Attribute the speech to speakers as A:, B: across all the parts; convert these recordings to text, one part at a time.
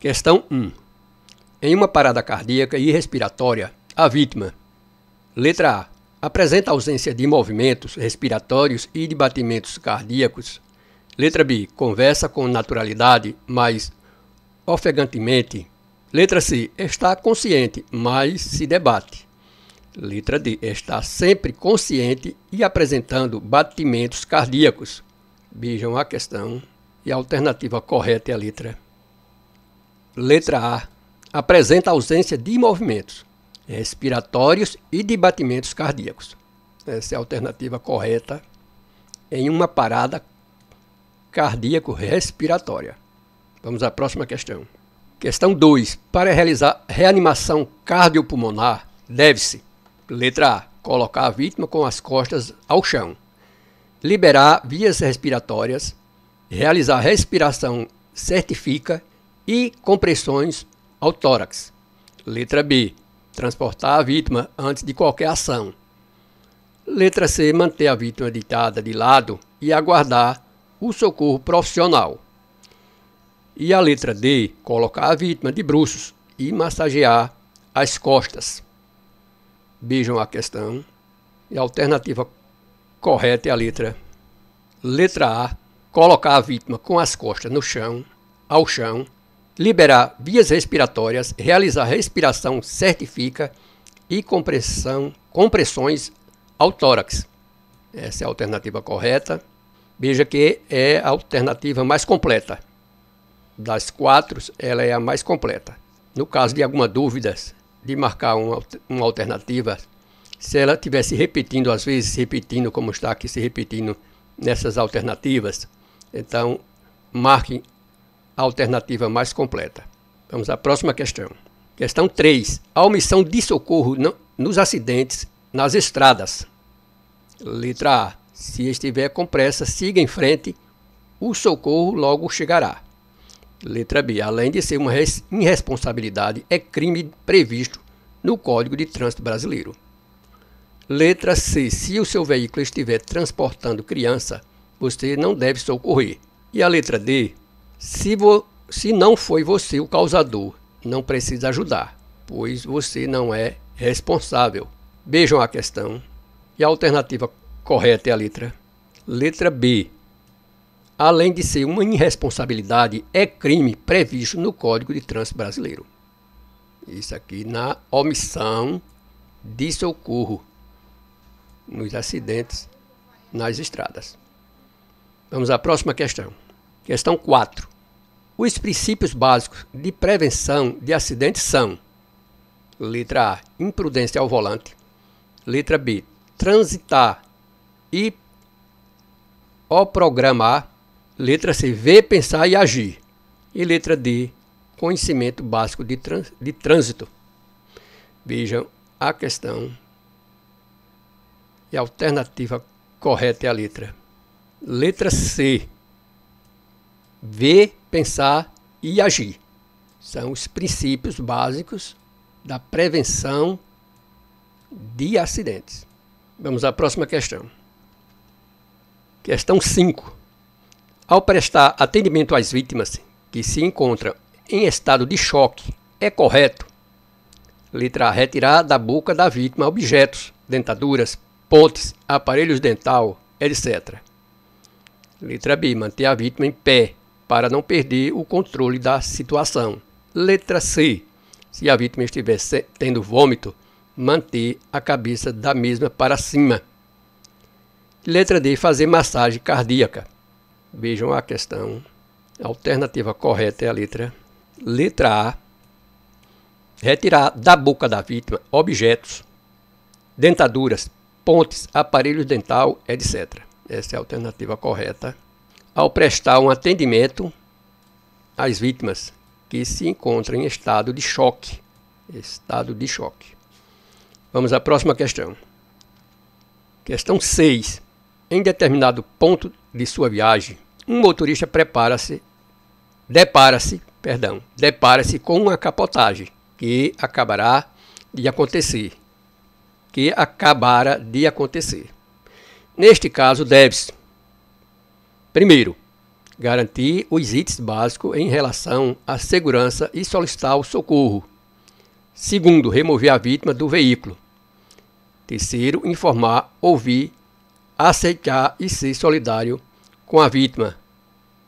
A: Questão 1. Em uma parada cardíaca e respiratória, a vítima, letra A, apresenta ausência de movimentos respiratórios e de batimentos cardíacos. Letra B, conversa com naturalidade, mas ofegantemente. Letra C, está consciente, mas se debate. Letra D, está sempre consciente e apresentando batimentos cardíacos. Vejam a questão e a alternativa correta é a letra Letra A. Apresenta ausência de movimentos respiratórios e de batimentos cardíacos. Essa é a alternativa correta em uma parada cardíaco-respiratória. Vamos à próxima questão. Questão 2. Para realizar reanimação cardiopulmonar, deve-se: letra A. Colocar a vítima com as costas ao chão, liberar vias respiratórias, realizar respiração certifica e compressões ao tórax. Letra B. Transportar a vítima antes de qualquer ação. Letra C. Manter a vítima deitada de lado e aguardar o socorro profissional. E a letra D. Colocar a vítima de bruços e massagear as costas. Vejam a questão. E a alternativa correta é a letra Letra A. Colocar a vítima com as costas no chão, ao chão liberar vias respiratórias, realizar respiração certifica e compressão, compressões ao tórax. Essa é a alternativa correta. Veja que é a alternativa mais completa. Das quatro, ela é a mais completa. No caso de alguma dúvida de marcar uma, uma alternativa, se ela estivesse repetindo, às vezes repetindo, como está aqui se repetindo nessas alternativas, então marque a alternativa mais completa. Vamos à próxima questão. Questão 3. A omissão de socorro nos acidentes nas estradas. Letra A. Se estiver com pressa, siga em frente, o socorro logo chegará. Letra B. Além de ser uma irresponsabilidade, é crime previsto no Código de Trânsito Brasileiro. Letra C. Se o seu veículo estiver transportando criança, você não deve socorrer. E a letra D. Se, vo, se não foi você o causador, não precisa ajudar, pois você não é responsável. Vejam a questão. E a alternativa correta é a letra. Letra B. Além de ser uma irresponsabilidade, é crime previsto no Código de Trânsito Brasileiro. Isso aqui na omissão de socorro nos acidentes nas estradas. Vamos à próxima questão. Questão 4. Os princípios básicos de prevenção de acidentes são: letra A, imprudência ao volante, letra B, transitar e o programar, letra C, ver, pensar e agir, e letra D, conhecimento básico de, trans, de trânsito. Vejam a questão e a alternativa correta é a letra. Letra C ver, pensar e agir. São os princípios básicos da prevenção de acidentes. Vamos à próxima questão. Questão 5. Ao prestar atendimento às vítimas que se encontram em estado de choque, é correto? Letra A. Retirar da boca da vítima objetos, dentaduras, pontes, aparelhos dental, etc. Letra B. Manter a vítima em pé, para não perder o controle da situação. Letra C. Se a vítima estiver tendo vômito, manter a cabeça da mesma para cima. Letra D. Fazer massagem cardíaca. Vejam a questão. A alternativa correta é a letra. Letra A. Retirar da boca da vítima objetos, dentaduras, pontes, aparelhos dental, etc. Essa é a alternativa correta ao prestar um atendimento às vítimas que se encontram em estado de choque. Estado de choque. Vamos à próxima questão. Questão 6. Em determinado ponto de sua viagem, um motorista prepara-se, depara-se, perdão, depara-se com uma capotagem que acabará de acontecer, que acabara de acontecer. Neste caso, deve-se Primeiro, garantir os itens básicos em relação à segurança e solicitar o socorro. Segundo, remover a vítima do veículo. Terceiro, informar, ouvir, aceitar e ser solidário com a vítima.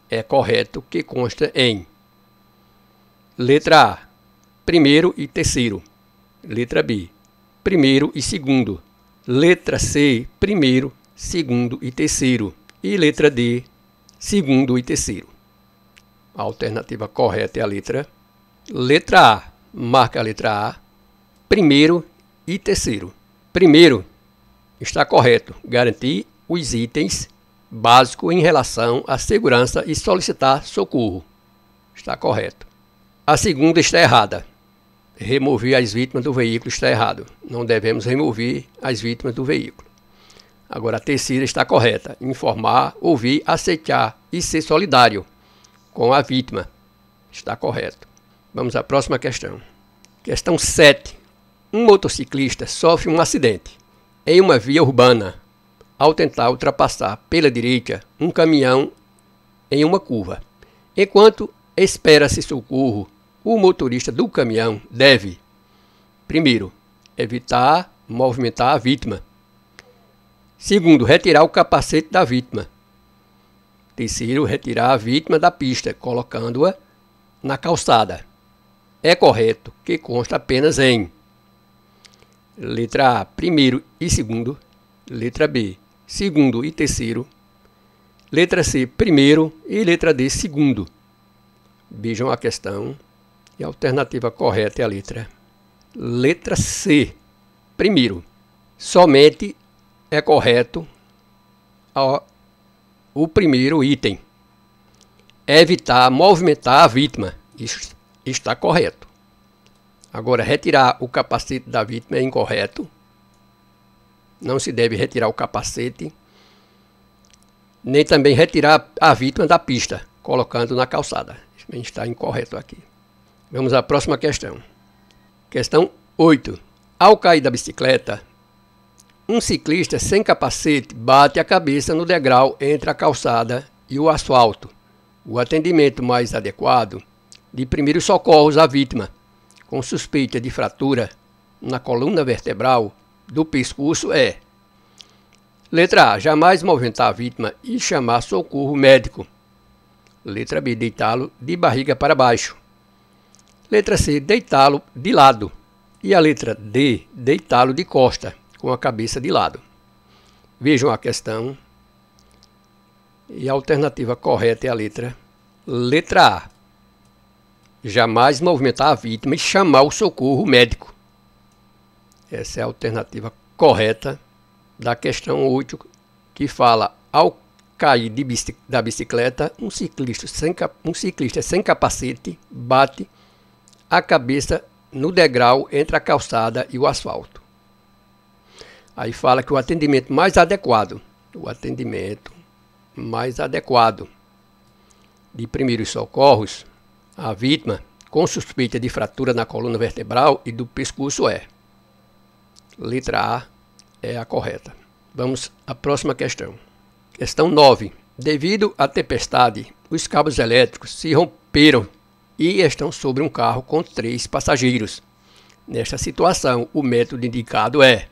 A: É correto que consta em letra A, primeiro e terceiro. Letra B, primeiro e segundo. Letra C, primeiro, segundo e terceiro. E letra D, segundo e terceiro. A alternativa correta é a letra letra A. Marca a letra A, primeiro e terceiro. Primeiro está correto garantir os itens básicos em relação à segurança e solicitar socorro. Está correto. A segunda está errada. Remover as vítimas do veículo está errado. Não devemos remover as vítimas do veículo. Agora, a terceira está correta: informar, ouvir, aceitar e ser solidário com a vítima. Está correto. Vamos à próxima questão. Questão 7. Um motociclista sofre um acidente em uma via urbana ao tentar ultrapassar pela direita um caminhão em uma curva. Enquanto espera-se socorro, o motorista do caminhão deve, primeiro, evitar movimentar a vítima. Segundo, retirar o capacete da vítima. Terceiro, retirar a vítima da pista, colocando-a na calçada. É correto que consta apenas em letra A, primeiro e segundo, letra B, segundo e terceiro, letra C, primeiro e letra D, segundo. Vejam a questão e a alternativa correta é a letra letra C, primeiro. Somente é correto o primeiro item. Evitar movimentar a vítima. Isso está correto. Agora, retirar o capacete da vítima é incorreto. Não se deve retirar o capacete. Nem também retirar a vítima da pista, colocando na calçada. Isso está incorreto aqui. Vamos à próxima questão. Questão 8. Ao cair da bicicleta, um ciclista sem capacete bate a cabeça no degrau entre a calçada e o asfalto. O atendimento mais adequado de primeiros socorros à vítima, com suspeita de fratura na coluna vertebral do pescoço é: letra A, jamais movimentar a vítima e chamar socorro médico. Letra B, deitá-lo de barriga para baixo. Letra C, deitá-lo de lado. E a letra D, deitá-lo de costa com a cabeça de lado. Vejam a questão. E a alternativa correta é a letra letra A. Jamais movimentar a vítima e chamar o socorro médico. Essa é a alternativa correta da questão 8, que fala: ao cair bicic da bicicleta, um ciclista, sem um ciclista sem capacete bate a cabeça no degrau entre a calçada e o asfalto. Aí fala que o atendimento mais adequado, o atendimento mais adequado de primeiros socorros à vítima com suspeita de fratura na coluna vertebral e do pescoço é. Letra A é a correta. Vamos à próxima questão. Questão 9. Devido à tempestade, os cabos elétricos se romperam e estão sobre um carro com três passageiros. Nesta situação, o método indicado é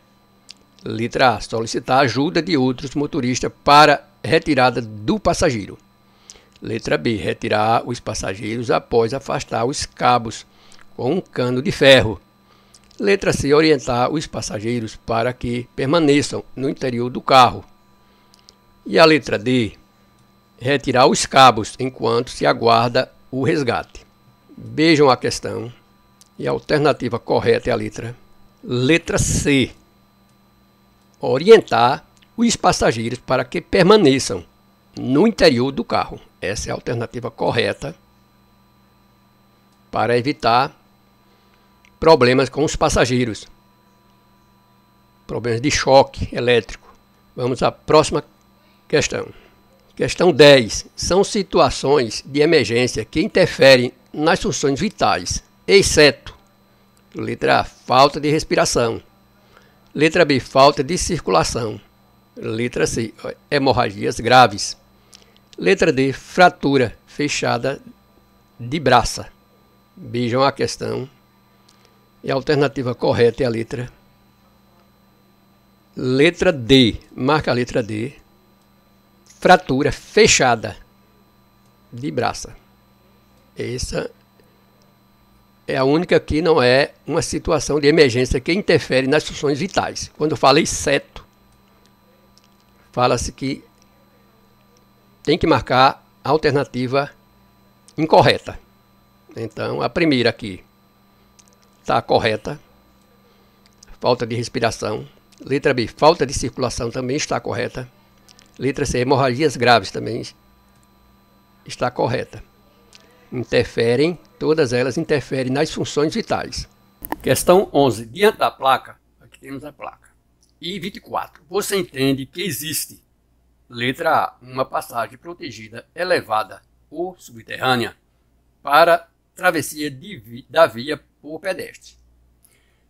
A: Letra A. Solicitar ajuda de outros motoristas para retirada do passageiro. Letra B. Retirar os passageiros após afastar os cabos com um cano de ferro. Letra C. Orientar os passageiros para que permaneçam no interior do carro. E a letra D. Retirar os cabos enquanto se aguarda o resgate. Vejam a questão. E a alternativa correta é a letra. Letra C orientar os passageiros para que permaneçam no interior do carro. Essa é a alternativa correta para evitar problemas com os passageiros, problemas de choque elétrico. Vamos à próxima questão. Questão 10. São situações de emergência que interferem nas funções vitais, exceto, letra A, falta de respiração, Letra B, falta de circulação. Letra C, hemorragias graves. Letra D, fratura fechada de braça. Vejam a questão. E a alternativa correta é a letra Letra D, marca a letra D. Fratura fechada de braça. Essa é a única que não é uma situação de emergência que interfere nas funções vitais. Quando fala falei exceto, fala-se que tem que marcar a alternativa incorreta. Então, a primeira aqui está correta, falta de respiração. Letra B, falta de circulação também está correta. Letra C, hemorragias graves também está correta interferem, todas elas interferem nas funções vitais. Questão 11. Diante da placa, aqui temos a placa. E 24. Você entende que existe, letra A, uma passagem protegida, elevada ou subterrânea para travessia de, da via por pedestre.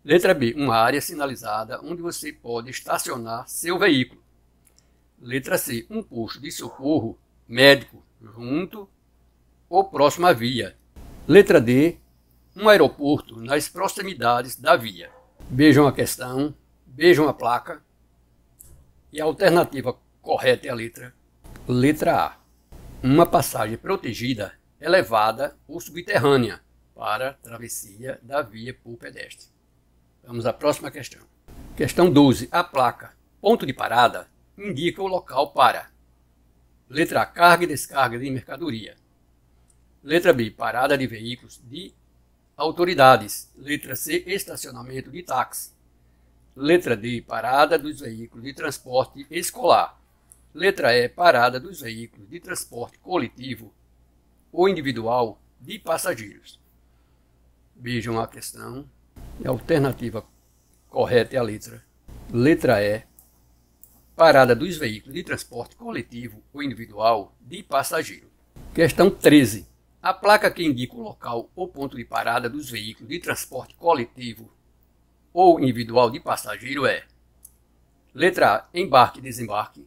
A: Letra B, uma área sinalizada onde você pode estacionar seu veículo. Letra C, um posto de socorro médico junto ou próxima via. Letra D. Um aeroporto nas proximidades da via. Vejam a questão, vejam a placa. E a alternativa correta é a letra. Letra A. Uma passagem protegida, elevada ou subterrânea para travessia da via por pedestre. Vamos à próxima questão. Questão 12. A placa ponto de parada indica o local para letra carga e descarga de mercadoria. Letra B, parada de veículos de autoridades. Letra C, estacionamento de táxi. Letra D, parada dos veículos de transporte escolar. Letra E, parada dos veículos de transporte coletivo ou individual de passageiros. Vejam a questão. É a alternativa correta é a letra. Letra E, parada dos veículos de transporte coletivo ou individual de passageiro. Questão 13. A placa que indica o local ou ponto de parada dos veículos de transporte coletivo ou individual de passageiro é: letra A, embarque e desembarque,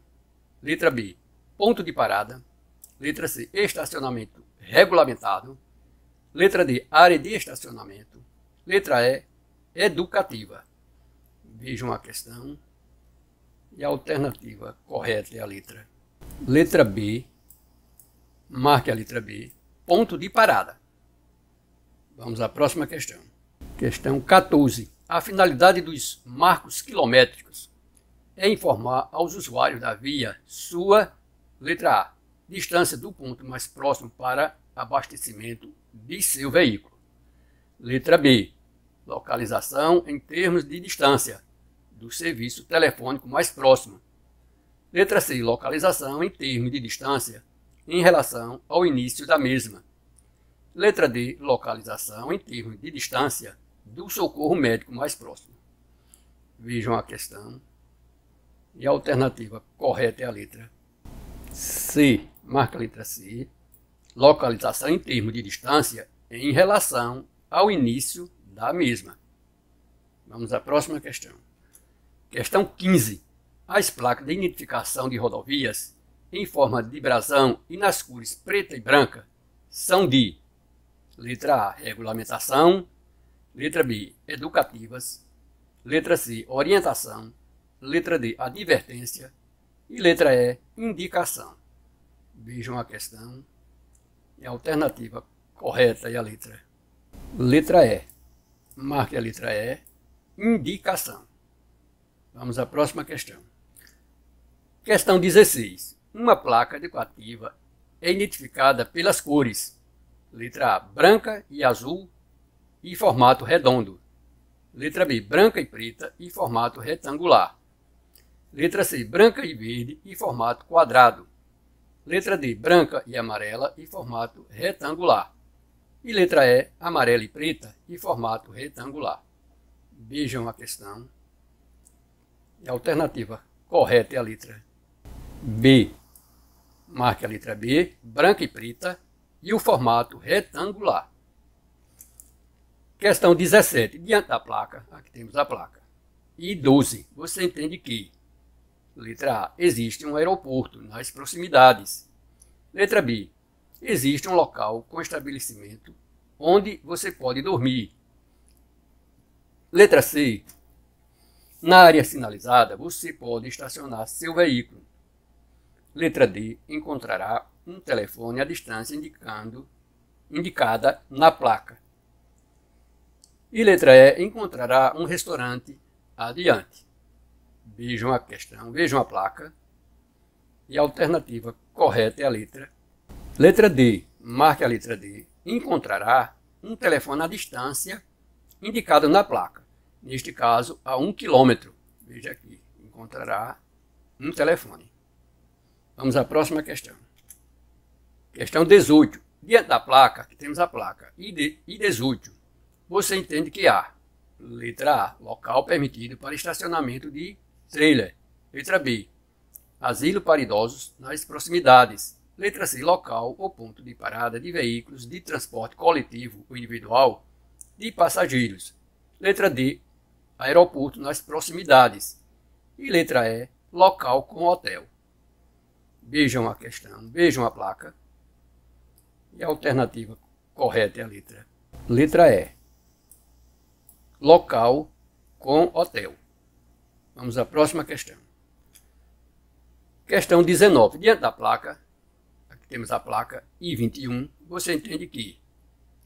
A: letra B, ponto de parada, letra C, estacionamento regulamentado, letra D, área de estacionamento, letra E, educativa. Vejam a questão. E a alternativa correta é a letra. Letra B. Marque a letra B ponto de parada. Vamos à próxima questão. Questão 14. A finalidade dos marcos quilométricos é informar aos usuários da via sua, letra A, distância do ponto mais próximo para abastecimento de seu veículo. Letra B, localização em termos de distância do serviço telefônico mais próximo. Letra C, localização em termos de distância em relação ao início da mesma. Letra D, localização em termos de distância do socorro médico mais próximo. Vejam a questão. E a alternativa correta é a letra C. Marca a letra C. Localização em termos de distância em relação ao início da mesma. Vamos à próxima questão. Questão 15. As placas de identificação de rodovias em forma de brasão e nas cores preta e branca são de letra A, regulamentação, letra B, educativas, letra C, orientação, letra D, advertência e letra E, indicação. Vejam a questão e é a alternativa correta é a letra. Letra E. Marque a letra E, indicação. Vamos à próxima questão. Questão 16 uma placa decorativa é identificada pelas cores, letra A branca e azul e formato redondo, letra B branca e preta e formato retangular, letra C branca e verde e formato quadrado, letra D branca e amarela e formato retangular, e letra E amarela e preta e formato retangular. Vejam a questão. É a alternativa correta é a letra B marque a letra B, branca e preta, e o formato retangular. Questão 17. Diante da placa, aqui temos a placa. E 12. Você entende que, letra A, existe um aeroporto nas proximidades. Letra B, existe um local com estabelecimento onde você pode dormir. Letra C,
B: na área sinalizada
A: você pode estacionar seu veículo. Letra D. Encontrará um telefone à distância indicando, indicada na placa. E letra E. Encontrará um restaurante adiante. Vejam a questão, vejam a placa. E a alternativa correta é a letra. Letra D. Marque a letra D. Encontrará um telefone à distância indicado na placa. Neste caso, a um quilômetro. Veja aqui. Encontrará um telefone. Vamos à próxima questão. Questão 18. Diante da placa, que temos a placa i ID18, você entende que há, letra A, local permitido para estacionamento de trailer, letra B, asilo para idosos nas proximidades, letra C, local ou ponto de parada de veículos de transporte coletivo ou individual de passageiros, letra D, aeroporto nas proximidades, e letra E, local com hotel vejam a questão, vejam a placa. E a alternativa correta é a letra. Letra E. Local com hotel. Vamos à próxima questão. Questão 19. Diante da placa, aqui temos a placa I21, você entende que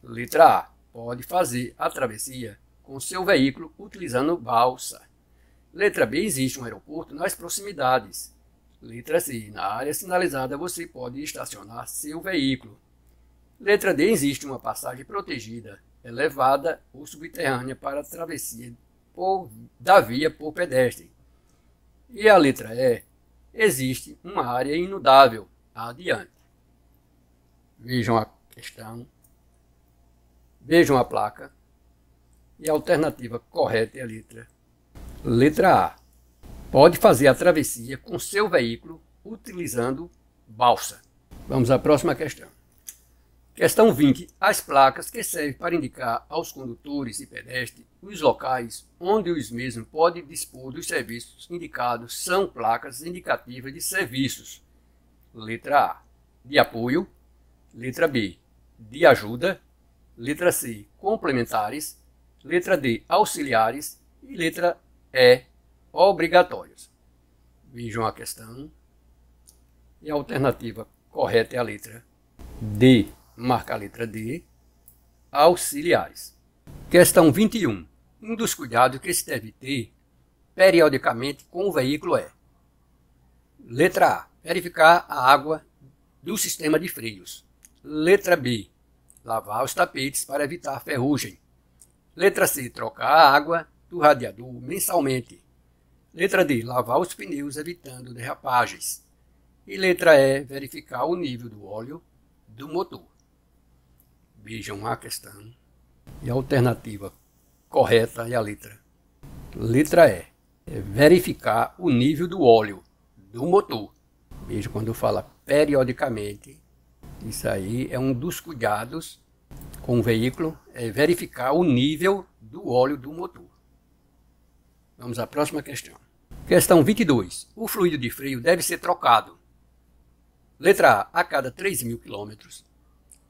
A: letra A pode fazer a travessia com seu veículo utilizando balsa. Letra B existe um aeroporto nas proximidades. Letra C. Na área sinalizada você pode estacionar seu veículo. Letra D. Existe uma passagem protegida, elevada ou subterrânea para travessia por, da via por pedestre. E a letra E. Existe uma área inundável. Adiante. Vejam a questão. Vejam a placa. E a alternativa correta é a letra. Letra A pode fazer a travessia com seu veículo utilizando balsa. Vamos à próxima questão. Questão 20. As placas que servem para indicar aos condutores e pedestres os locais onde os mesmos podem dispor dos serviços indicados são placas indicativas de serviços. Letra A. De apoio. Letra B. De ajuda. Letra C. Complementares. Letra D. Auxiliares. E letra E obrigatórios. Vejam a questão. E a alternativa correta é a letra D. Marca a letra D. Auxiliares. Questão 21. Um dos cuidados que se deve ter periodicamente com o veículo é: letra A. Verificar a água do sistema de freios. Letra B. Lavar os tapetes para evitar ferrugem. Letra C. Trocar a água do radiador mensalmente. Letra D. Lavar os pneus evitando derrapagens. E letra E. Verificar o nível do óleo do motor. Vejam a questão. E a alternativa correta é a letra. Letra E. É verificar o nível do óleo do motor. Veja quando fala periodicamente. Isso aí é um dos cuidados com o veículo, é verificar o nível do óleo do motor. Vamos à próxima questão. Questão 22. O fluido de freio deve ser trocado. Letra A. A cada 3 mil quilômetros.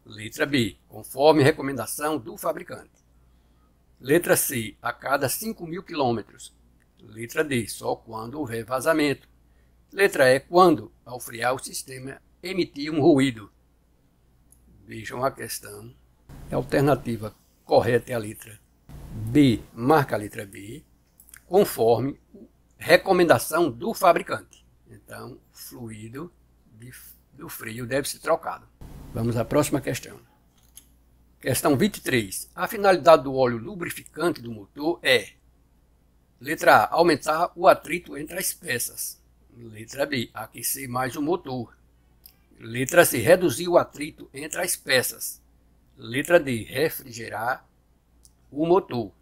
A: Letra B. Conforme recomendação do fabricante. Letra C. A cada 5 mil quilômetros. Letra D. Só quando houver vazamento. Letra E. Quando, ao frear o sistema, emitir um ruído. Vejam a questão. A alternativa correta é a letra B. Marca a letra B, conforme recomendação do fabricante. Então, o fluido de, do freio deve ser trocado. Vamos à próxima questão. Questão 23. A finalidade do óleo lubrificante do motor é: letra A, aumentar o atrito entre as peças. Letra B, aquecer mais o motor. Letra C, reduzir o atrito entre as peças. Letra D, refrigerar o motor.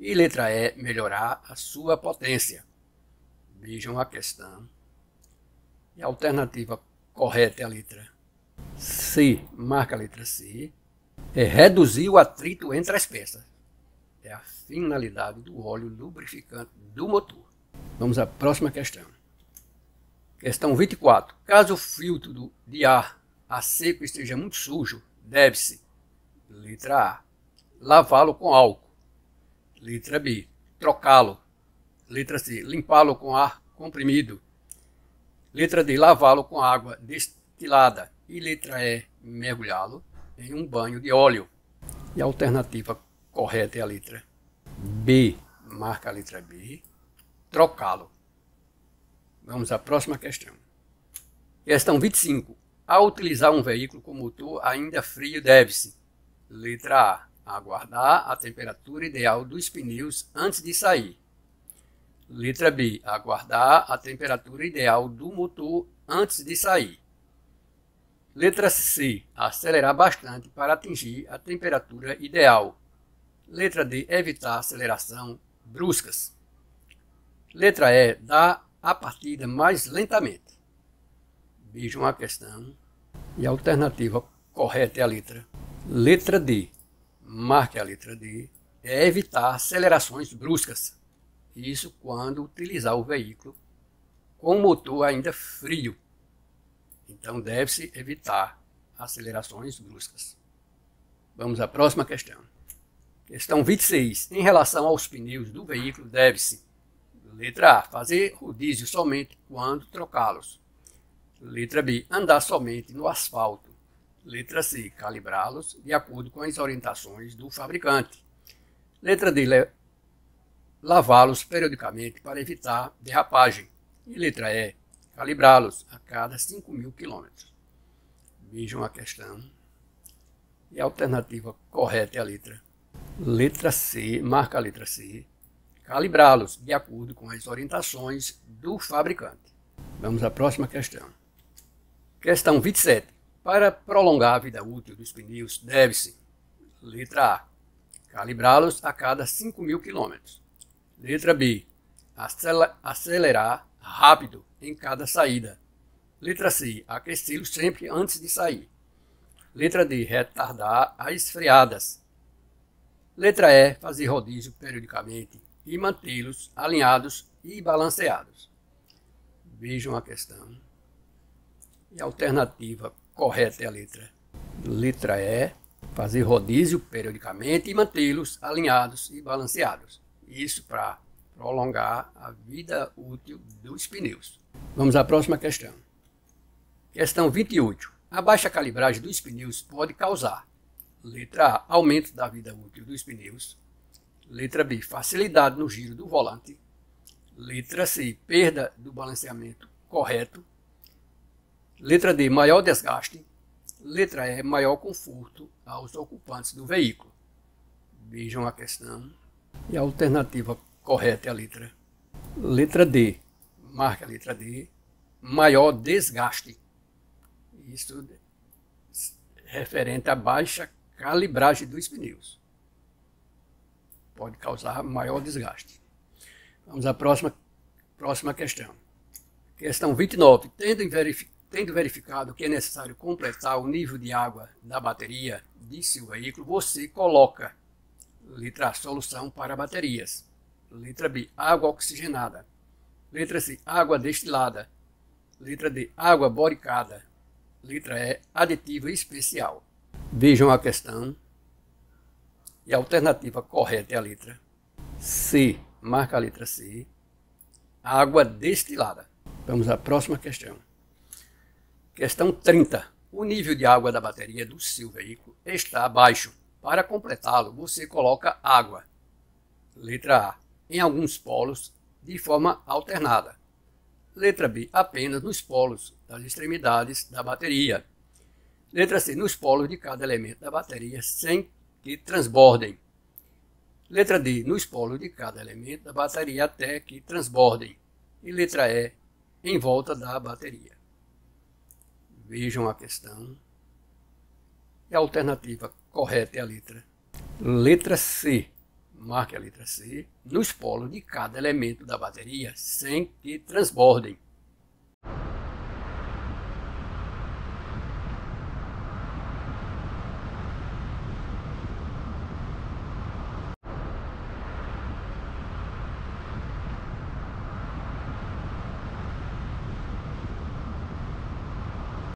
A: E letra E, melhorar a sua potência. Vejam a questão. E a alternativa correta é a letra C, marca a letra C, é reduzir o atrito entre as peças. É a finalidade do óleo lubrificante do motor. Vamos à próxima questão. Questão 24. Caso o filtro do, de ar a seco esteja muito sujo, deve-se, letra A, lavá-lo com álcool. Letra B, trocá-lo, Letra C. Limpá-lo com ar comprimido. Letra D. Lavá-lo com água destilada. E letra E. Mergulhá-lo em um banho de óleo. E a alternativa correta é a letra B. Marca a letra B. Trocá-lo. Vamos à próxima questão. Questão 25. Ao utilizar um veículo com motor ainda frio, deve-se. Letra A. Aguardar a temperatura ideal dos pneus antes de sair. Letra B. Aguardar a temperatura ideal do motor antes de sair. Letra C. Acelerar bastante para atingir a temperatura ideal. Letra D. Evitar aceleração bruscas. Letra E. Dar a partida mais lentamente. Vejam a questão. E a alternativa correta é a letra. Letra D. Marque a letra D. É evitar acelerações bruscas. Isso quando utilizar o veículo com o motor ainda frio. Então deve-se evitar acelerações bruscas. Vamos à próxima questão. Questão 26. Em relação aos pneus do veículo, deve-se, letra A, fazer rodízio somente quando trocá-los. Letra B, andar somente no asfalto. Letra C, calibrá-los de acordo com as orientações do fabricante. Letra D, lavá-los periodicamente para evitar derrapagem. E letra E, calibrá-los a cada 5 mil quilômetros. Vejam a questão. E a alternativa correta é a letra. Letra C, marca a letra C, calibrá-los de acordo com as orientações do fabricante. Vamos à próxima questão. Questão 27. Para prolongar a vida útil dos pneus, deve-se, letra A, calibrá-los a cada 5 mil quilômetros. Letra B. Acelerar rápido em cada saída. Letra C. Aquecê-lo sempre antes de sair. Letra D. Retardar as freadas. Letra E. Fazer rodízio periodicamente e mantê-los alinhados e balanceados. Vejam a questão. E a alternativa correta é a letra. Letra E. Fazer rodízio periodicamente e mantê-los alinhados e balanceados. Isso para prolongar a vida útil dos pneus.
B: Vamos à próxima
A: questão. Questão 28. A baixa calibragem dos pneus pode causar: letra A, aumento da vida útil dos pneus; letra B, facilidade no giro do volante; letra C, perda do balanceamento correto; letra D, maior desgaste; letra E, maior conforto aos ocupantes do veículo. Vejam a questão e a alternativa correta é a letra. Letra D. Marca a letra D. Maior desgaste. Isso referente à baixa calibragem dos pneus. Pode causar maior desgaste. Vamos à próxima, próxima questão. Questão 29. Tendo, verific, tendo verificado que é necessário completar o nível de água da bateria de seu veículo, você coloca Letra A, solução para baterias. Letra B, água oxigenada. Letra C, água destilada. Letra D, água boricada. Letra E, aditivo especial. Vejam a questão. E a alternativa correta é a letra C. Marca a letra C. Água destilada. Vamos à próxima questão. Questão 30. O nível de água da bateria do seu veículo está abaixo para completá-lo, você coloca água, letra A, em alguns polos de forma alternada. Letra B, apenas nos polos das extremidades da bateria. Letra C, nos polos de cada elemento da bateria sem que transbordem. Letra D, nos polos de cada elemento da bateria até que transbordem. E letra E, em volta da bateria. Vejam a questão. E a alternativa correta é a letra. Letra C. Marque a letra C nos polos de cada elemento da bateria sem que transbordem.